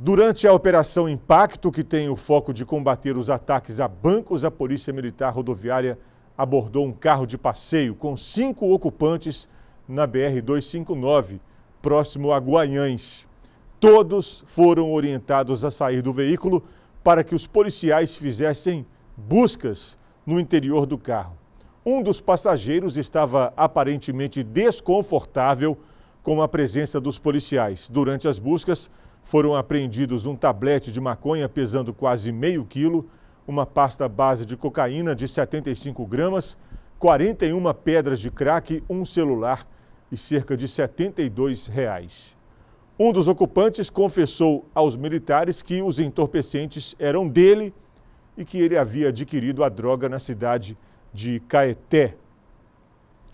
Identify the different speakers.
Speaker 1: Durante a Operação Impacto, que tem o foco de combater os ataques a bancos, a Polícia Militar Rodoviária abordou um carro de passeio com cinco ocupantes na BR-259, próximo a Guanhães. Todos foram orientados a sair do veículo para que os policiais fizessem buscas no interior do carro. Um dos passageiros estava aparentemente desconfortável com a presença dos policiais. Durante as buscas, foram apreendidos um tablete de maconha pesando quase meio quilo, uma pasta base de cocaína de 75 gramas, 41 pedras de crack, um celular e cerca de 72 reais. Um dos ocupantes confessou aos militares que os entorpecentes eram dele e que ele havia adquirido a droga na cidade de Caeté,